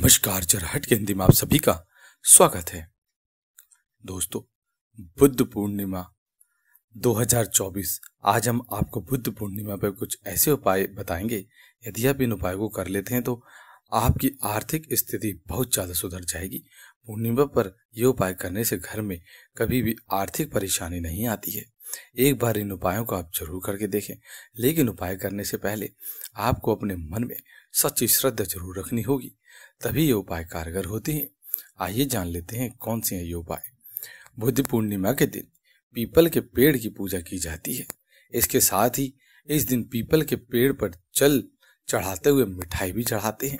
नमस्कार चरहट के अंतिम आप सभी का स्वागत है दोस्तों बुद्ध पूर्णिमा 2024 आज हम आपको बुद्ध पूर्णिमा पर कुछ ऐसे उपाय बताएंगे यदि आप इन उपायों को कर लेते हैं तो आपकी आर्थिक स्थिति बहुत ज़्यादा सुधर जाएगी पूर्णिमा पर यह उपाय करने से घर में कभी भी आर्थिक परेशानी नहीं आती है एक बार इन उपायों को आप जरूर करके देखें लेकिन उपाय करने से पहले आपको अपने मन में सच्ची श्रद्धा जरूर रखनी होगी तभी ये उपाय कारगर होते हैं आइए जान लेते हैं कौन से हैं ये उपाय बुद्ध पूर्णिमा के दिन पीपल के पेड़ की पूजा की जाती है इसके साथ ही इस दिन पीपल के पेड़ पर जल चढ़ाते हुए मिठाई भी चढ़ाते हैं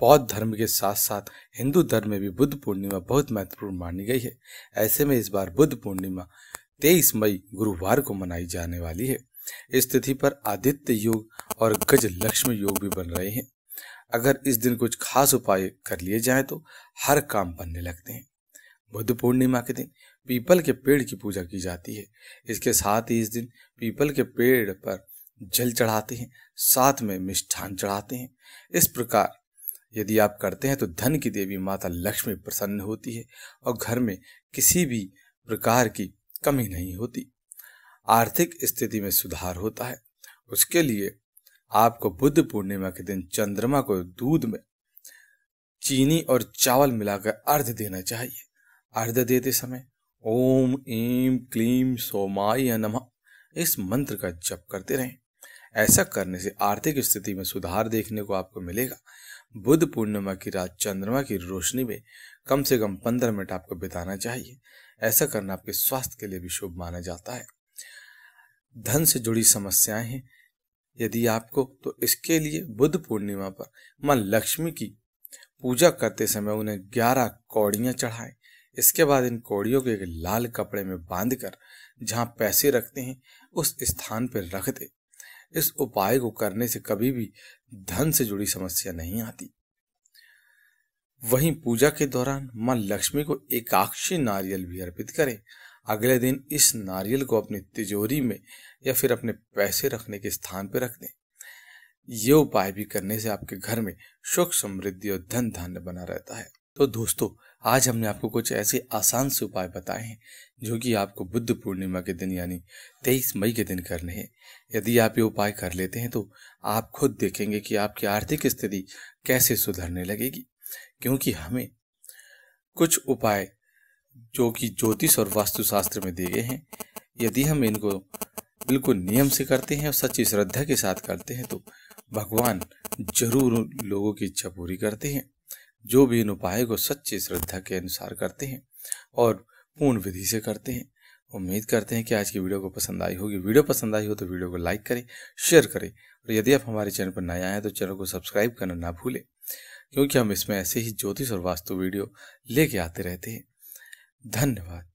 बौद्ध धर्म के साथ साथ हिंदू धर्म में भी बुद्ध पूर्णिमा बहुत महत्वपूर्ण मानी गई है ऐसे में इस बार बुद्ध पूर्णिमा तेईस मई गुरुवार को मनाई जाने वाली है इस तिथि पर आदित्य योग और गज लक्ष्मी योग भी बन रहे हैं अगर इस दिन कुछ खास उपाय कर लिए जाए तो हर काम बनने लगते हैं बुद्ध पूर्णिमा के दिन पीपल के पेड़ की पूजा की जाती है इसके साथ ही इस दिन पीपल के पेड़ पर जल चढ़ाते हैं साथ में मिष्ठान चढ़ाते हैं इस प्रकार यदि आप करते हैं तो धन की देवी माता लक्ष्मी प्रसन्न होती है और घर में किसी भी प्रकार की कमी नहीं होती आर्थिक स्थिति में सुधार होता है उसके लिए आपको बुद्ध पूर्णिमा के दिन चंद्रमा को दूध में चीनी और चावल मिलाकर अर्ध देना चाहिए अर्ध देते समय ओम ईम क्लीम सोमाय नमः इस मंत्र का जप करते रहें ऐसा करने से आर्थिक स्थिति में सुधार देखने को आपको मिलेगा बुद्ध पूर्णिमा की रात चंद्रमा की रोशनी में कम से कम पंद्रह मिनट आपको बिताना चाहिए ऐसा करना आपके स्वास्थ्य के लिए भी शुभ माना जाता है धन से जुड़ी समस्याएं हैं यदि आपको तो इसके लिए बुद्ध पूर्णिमा पर मां लक्ष्मी की पूजा करते समय उन्हें ग्यारह कौड़ियां चढ़ाएं इसके बाद इन कौड़ियों को एक लाल कपड़े में बांधकर जहां पैसे रखते हैं उस स्थान पर रख दे इस उपाय को करने से कभी भी धन से जुड़ी समस्या नहीं आती वहीं पूजा के दौरान मां लक्ष्मी को एकाक्षी नारियल भी अर्पित करें अगले दिन इस नारियल को अपनी तिजोरी में या फिर अपने पैसे रखने के स्थान पर रख दें ये उपाय भी करने से आपके घर में सुख समृद्धि और धन धान्य बना रहता है तो दोस्तों आज हमने आपको कुछ ऐसे आसान से उपाय बताए हैं जो कि आपको बुद्ध पूर्णिमा के दिन यानी 23 मई के दिन करने हैं यदि आप ये उपाय कर लेते हैं तो आप खुद देखेंगे कि आपकी आर्थिक स्थिति कैसे सुधरने लगेगी क्योंकि हमें कुछ उपाय जो कि ज्योतिष और वास्तुशास्त्र में दिए गए हैं यदि हम इनको बिल्कुल नियम से करते हैं और सच्ची श्रद्धा के साथ करते हैं तो भगवान जरूर लोगों की इच्छा पूरी करते हैं जो भी इन उपाय को सच्ची श्रद्धा के अनुसार करते हैं और पूर्ण विधि से करते हैं उम्मीद करते हैं कि आज की वीडियो को पसंद आई होगी वीडियो पसंद आई हो तो वीडियो को लाइक करें शेयर करें और यदि आप हमारे चैनल पर नए आए हैं तो चैनल को सब्सक्राइब करना ना भूलें क्योंकि हम इसमें ऐसे ही ज्योतिष और वास्तु वीडियो लेके आते रहते हैं धन्यवाद